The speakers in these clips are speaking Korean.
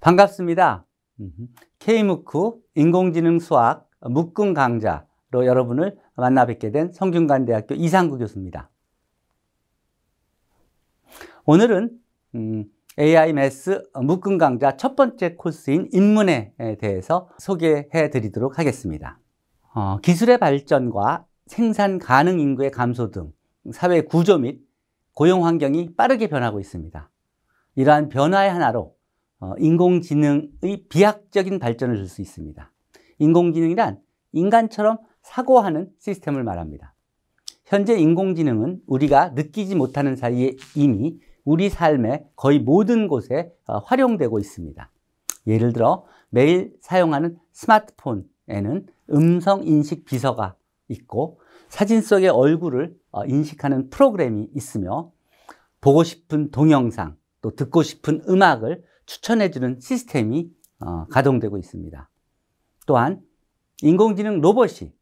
반갑습니다. K무크 m 인공지능 수학 묶음 강좌로 여러분을 만나 뵙게 된 성균관대학교 이상구 교수입니다. 오늘은 음, AI 매스 묶음 강좌 첫 번째 코스인 인문에 대해서 소개해 드리도록 하겠습니다. 어, 기술의 발전과 생산 가능 인구의 감소 등 사회 구조 및 고용 환경이 빠르게 변하고 있습니다. 이러한 변화의 하나로 어, 인공지능의 비약적인 발전을 줄 수 있습니다. 인공지능이란 인간처럼 사고하는 시스템을 말합니다. 현재 인공지능은 우리가 느끼지 못하는 사이에 이미 우리 삶의 거의 모든 곳에 어, 활용되고 있습니다. 예를 들어 매일 사용하는 스마트폰에는 음성 인식 비서가 있고 사진 속의 얼굴을 어, 인식하는 프로그램이 있으며 보고 싶은 동영상 또 듣고 싶은 음악을 추천해주는 시스템이 어, 가동되고 있습니다. 또한 인공지능 로봇이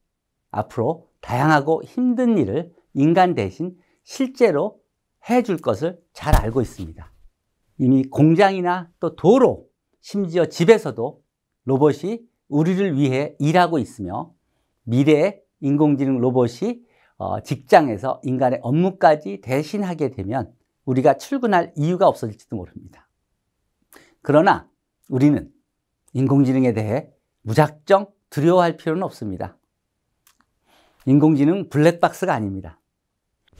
앞으로 다양하고 힘든 일을 인간 대신 실제로 해줄 것을 잘 알고 있습니다. 이미 공장이나 또 도로, 심지어 집에서도 로봇이 우리를 위해 일하고 있으며 미래의 인공지능 로봇이 어, 직장에서 인간의 업무까지 대신하게 되면 우리가 출근할 이유가 없어질지도 모릅니다. 그러나 우리는 인공지능에 대해 무작정 두려워할 필요는 없습니다. 인공지능 블랙박스가 아닙니다.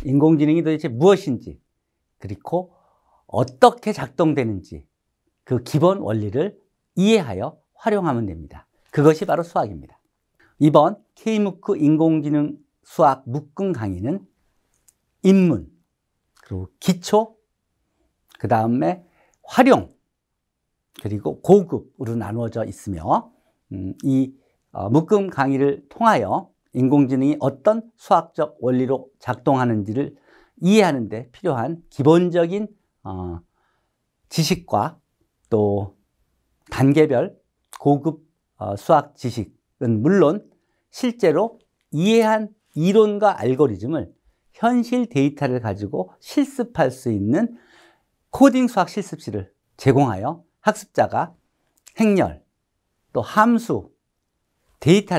인공지능이 도대체 무엇인지, 그리고 어떻게 작동되는지 그 기본 원리를 이해하여 활용하면 됩니다. 그것이 바로 수학입니다. 이번 K무크 m 인공지능 수학 묶음 강의는 입문, 그리고 기초, 그 다음에 활용, 그리고 고급으로 나누어져 있으며 음, 이 어, 묶음 강의를 통하여 인공지능이 어떤 수학적 원리로 작동하는지를 이해하는 데 필요한 기본적인 어, 지식과 또 단계별 고급 어, 수학 지식은 물론 실제로 이해한 이론과 알고리즘을 현실 데이터를 가지고 실습할 수 있는 코딩 수학 실습실을 제공하여 학습자가 행렬, 또 함수,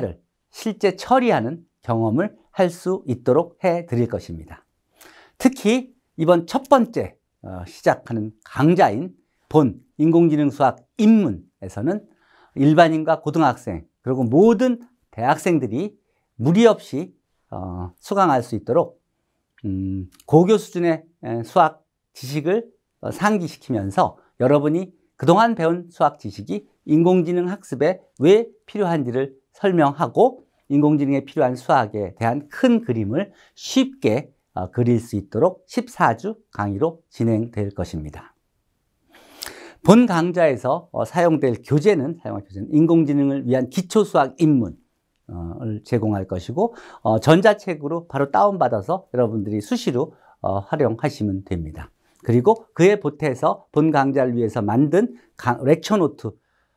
데이터를 실제 처리하는 경험을 할 수 있도록 해 드릴 것입니다. 특히 이번 첫 번째 어, 시작하는 강좌인 본 인공지능 수학 입문에서는 일반인과 고등학생 그리고 모든 대학생들이 무리 없이 어, 수강할 수 있도록 음, 고교 수준의 수학 지식을 어, 상기시키면서 여러분이 그동안 배운 수학 지식이 인공지능 학습에 왜 필요한지를 설명하고 인공지능에 필요한 수학에 대한 큰 그림을 쉽게 어, 그릴 수 있도록 14주 강의로 진행될 것입니다. 본 강좌에서 어, 사용될 교재는 사용할 교재는 인공지능을 위한 기초 수학 입문을 제공할 것이고 어, 전자책으로 바로 다운받아서 여러분들이 수시로 활용하시면 됩니다. 그리고 그에 보태서 본 강좌를 위해서 만든 강, 렉처 노트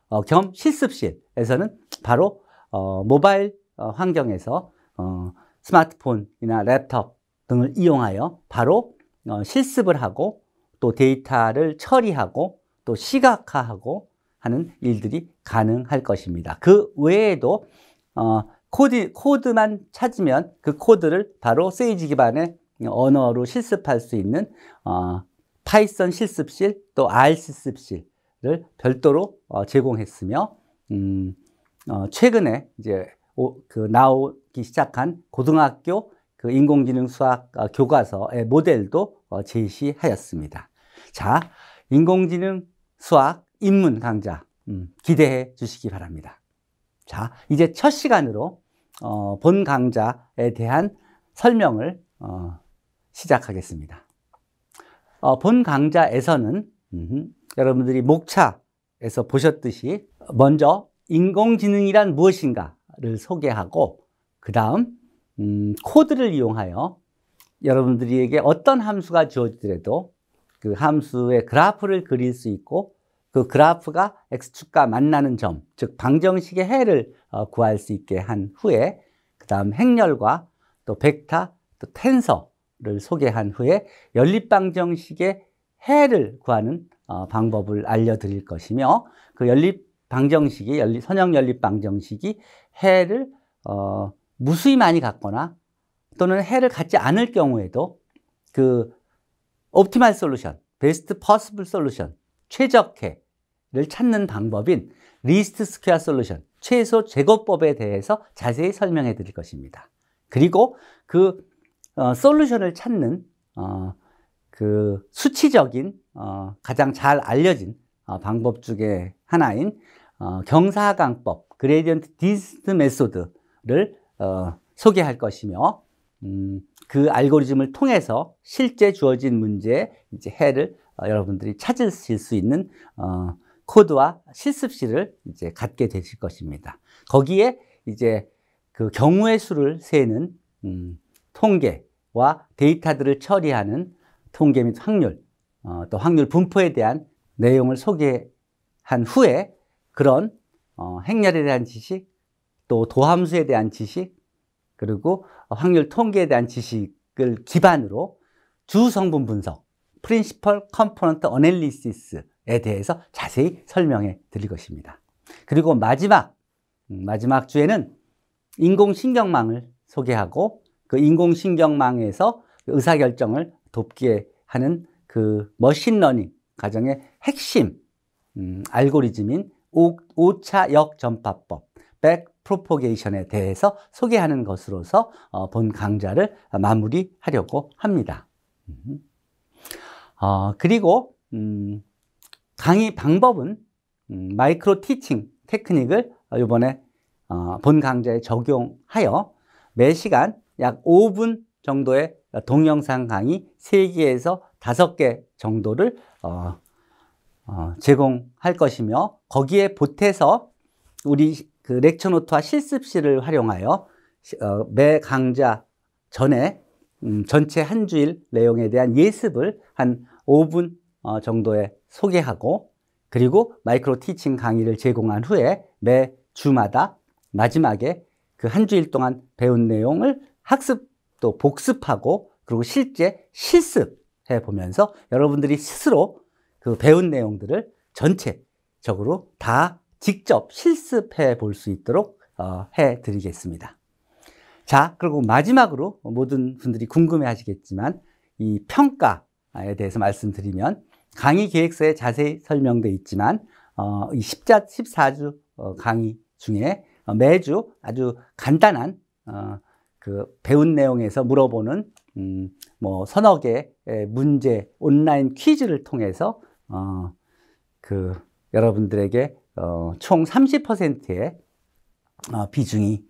어, 겸 실습실에서는 바로 어, 모바일 어, 환경에서 어, 스마트폰이나 랩톱 등을 이용하여 바로 어, 실습을 하고 또 데이터를 처리하고 또 시각화하고 하는 일들이 가능할 것입니다. 그 외에도 어, 코드, 코드만 찾으면 그 코드를 바로 세이지 기반의 언어로 실습할 수 있는 어, 파이썬 실습실 또 R 실습실을 별도로 어, 제공했으며 음, 어, 최근에 이제 오, 그 나오기 시작한 고등학교 그 인공지능 수학 어, 교과서의 모델도 어, 제시하였습니다. 자, 인공지능 수학 입문 강좌 음, 기대해 주시기 바랍니다. 자, 이제 첫 시간으로 어, 본 강좌에 대한 설명을 어, 시작하겠습니다. 어, 본 강좌에서는 음 여러분들이 목차에서 보셨듯이 먼저 인공지능이란 무엇인가를 소개하고 그 다음 음, 코드를 이용하여 여러분들에게 어떤 함수가 주어지더라도 그 함수의 그래프를 그릴 수 있고 그 그래프가 X축과 만나는 점, 즉 방정식의 해를 어, 구할 수 있게 한 후에 그 다음 행렬과 또 벡터, 또 텐서 를 소개한 후에 연립방정식의 해를 구하는 어, 방법을 알려드릴 것이며 그 연립방정식이 연립, 선형 연립방정식이 해를 어, 무수히 많이 갖거나 또는 해를 갖지 않을 경우에도 그 옵티말 솔루션, 베스트 퍼스블 솔루션, 최적해를 찾는 방법인 리스트 스퀘어 솔루션, 최소 제곱법에 대해서 자세히 설명해 드릴 것입니다. 그리고 그 어, 솔루션을 찾는 어, 그 수치적인 어, 가장 잘 알려진 어, 방법 중에 하나인 어, 경사강법 그레디언트 디스트 메소드를 어, 소개할 것이며 음, 그 알고리즘을 통해서 실제 주어진 문제 이제 해를 어, 여러분들이 찾으실 수 있는 어, 코드와 실습실을 이제 갖게 되실 것입니다. 거기에 이제 그 경우의 수를 세는 음, 통계와 데이터들을 처리하는 통계 및 확률, 어, 또 확률 분포에 대한 내용을 소개한 후에 그런 어, 행렬에 대한 지식, 또 도함수에 대한 지식, 그리고 확률 통계에 대한 지식을 기반으로 주 성분 분석, 프린시펄 컴포넌트 어널리시스에 대해서 자세히 설명해 드릴 것입니다. 그리고 마지막, 음, 마지막 주에는 인공신경망을 소개하고 그 인공신경망에서 의사결정을 돕게 하는 그 머신러닝 과정의 핵심 음, 알고리즘인 오, 오차역 전파법, 백 프로포게이션에 대해서 소개하는 것으로서 어, 본 강좌를 마무리하려고 합니다. 음. 어, 그리고 음, 강의 방법은 음, 마이크로 티칭 테크닉을 이번에 어, 본 강좌에 적용하여 매 시간 약 5분 정도의 동영상 강의 3개에서 5개 정도를 어, 어, 제공할 것이며 거기에 보태서 우리 그 렉처 노트와 실습실을 활용하여 어, 매 강좌 전에 음, 전체 한 주일 내용에 대한 예습을 한 5분 어, 정도에 소개하고 그리고 마이크로 티칭 강의를 제공한 후에 매 주마다 마지막에 그 한 주일 동안 배운 내용을 학습도 복습하고 그리고 실제 실습해 보면서 여러분들이 스스로 그 배운 내용들을 전체적으로 다 직접 실습해 볼 수 있도록 어, 해 드리겠습니다. 자, 그리고 마지막으로 모든 분들이 궁금해 하시겠지만 이 평가에 대해서 말씀드리면 강의 계획서에 자세히 설명되어 있지만 어, 이1자 14주 어, 강의 중에 매주 아주 간단한 어, 그 배운 내용에서 물어보는 음, 뭐 서너 개의 문제 온라인 퀴즈를 통해서 어, 그 여러분들에게 어, 총 30%의 어, 비중이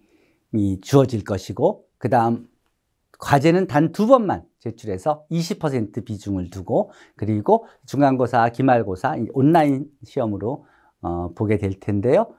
이 주어질 것이고 그 다음 과제는 단 두 번만 제출해서 20% 비중을 두고 그리고 중간고사, 기말고사 온라인 시험으로 어, 보게 될 텐데요.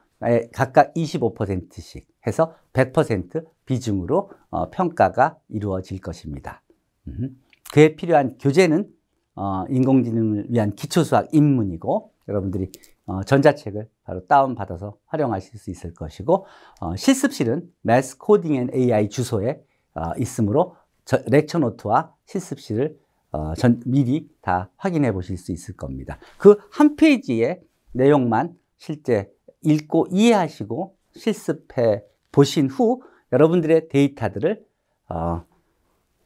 각각 25%씩 해서 100% 비중으로 어, 평가가 이루어질 것입니다. 음. 그에 필요한 교재는 어, 인공지능을 위한 기초수학 입문이고 여러분들이 어, 전자책을 바로 다운받아서 활용하실 수 있을 것이고 어, 실습실은 Math Coding and AI 주소에 어, 있으므로 저, 렉처 노트와 실습실을 어, 전, 미리 다 확인해 보실 수 있을 겁니다. 그 한 페이지의 내용만 실제 읽고 이해하시고 실습해 보신 후 여러분들의 데이터들을 어,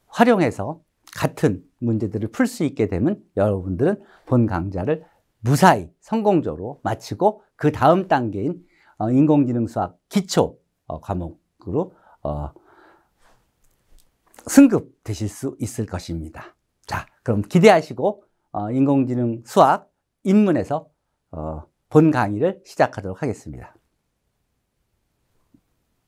활용해서 같은 문제들을 풀 수 있게 되면 여러분들은 본 강좌를 무사히 성공적으로 마치고 그 다음 단계인 어, 인공지능 수학 기초 어, 과목으로 어, 승급 되실 수 있을 것입니다. 자, 그럼 기대하시고 어, 인공지능 수학 입문에서 어, 본 강의를 시작하도록 하겠습니다.